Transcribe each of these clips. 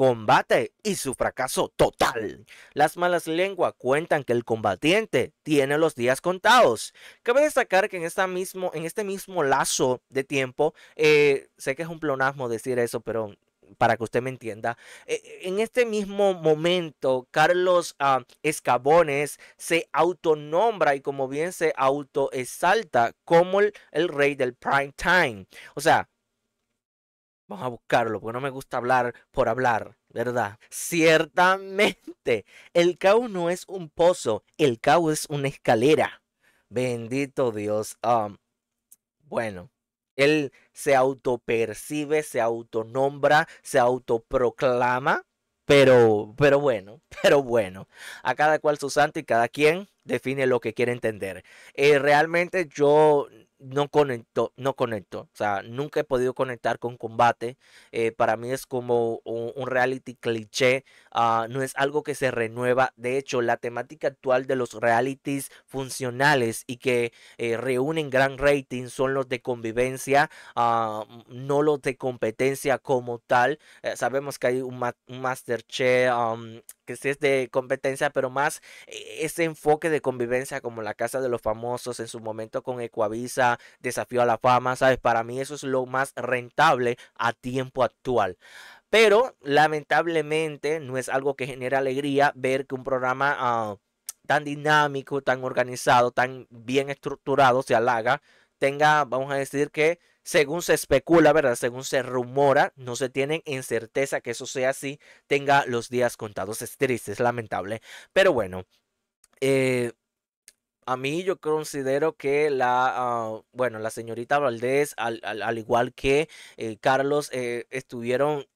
combate y su fracaso total. Las malas lenguas cuentan que el combatiente tiene los días contados. Cabe destacar que en, mismo, en este mismo lazo de tiempo, eh, sé que es un plonasmo decir eso, pero para que usted me entienda. Eh, en este mismo momento, Carlos ah, Escabones se autonombra y como bien se autoexalta como el, rey del prime time. O sea, Vamos a buscarlo, porque no me gusta hablar por hablar, ¿verdad? Ciertamente, el caos no es un pozo, el caos es una escalera. Bendito Dios. Um, bueno, él se autopercibe, se autonombra, se autoproclama, pero, pero bueno, pero bueno, a cada cual su santo y cada quien define lo que quiere entender. Eh, realmente yo no conecto, no conecto. O sea, nunca he podido conectar con combate. Eh, para mí es como un, reality cliché. Ah, no es algo que se renueva. De hecho, la temática actual de los realities funcionales y que eh, reúnen gran rating son los de convivencia, ah, no los de competencia como tal. Eh, sabemos que hay un, master que sí es de competencia, pero más ese enfoque de convivencia como la Casa de los Famosos en su momento con Ecuavisa, desafío a la fama, ¿sabes? Para mí eso es lo más rentable a tiempo actual. Pero lamentablemente no es algo que genera alegría ver que un programa ah, tan dinámico, tan organizado, tan bien estructurado se halaga, tenga, vamos a decir que según se especula, ¿verdad? Según se rumora, no se tienen en certeza que eso sea así, tenga los días contados. Es triste, es lamentable. Pero bueno, eh, a mí yo considero que la, ah, bueno, la señorita Valdés, al, igual que eh, Carlos, eh, estuvieron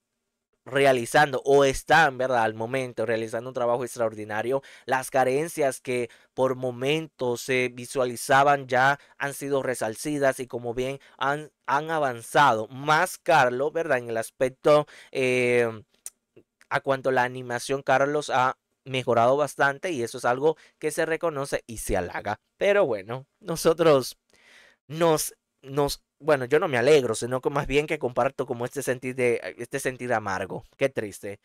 realizando o están, ¿verdad? Al momento realizando un trabajo extraordinario. Las carencias que por momentos se visualizaban ya han sido resalcidas y como bien han, han avanzado más Carlos, ¿verdad? En el aspecto... Em, a cuanto la animación Carlos ha mejorado bastante y eso es algo que se reconoce y se halaga. Pero bueno, nosotros nos, nos, bueno, yo no me alegro, sino que más bien que comparto como este sentir de, este sentir amargo. Qué triste.